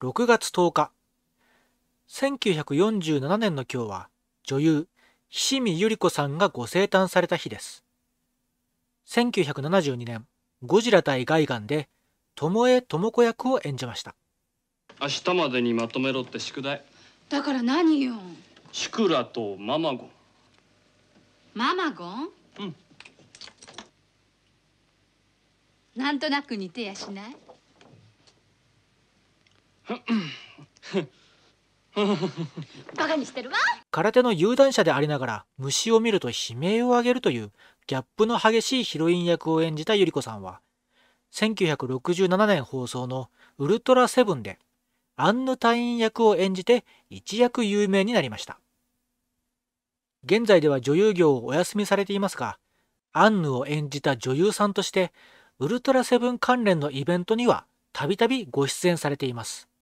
6月10日1947年の今日は女優菱見百合子さんがご生誕された日です1972年ゴジラ対ガイガンで巴江智子役を演じました明日までにまとめろって宿題だから何よシクラとママゴンママゴンうんなんとなく似てやしないバカにしてるわ空手の有段者でありながら虫を見ると悲鳴を上げるというギャップの激しいヒロイン役を演じた百合子さんは1967年放送の「ウルトラセブン」でアンヌ隊員役を演じて一躍有名になりました現在では女優業をお休みされていますがアンヌを演じた女優さんとしてウルトラセブン関連のイベントにはたびたびご出演されています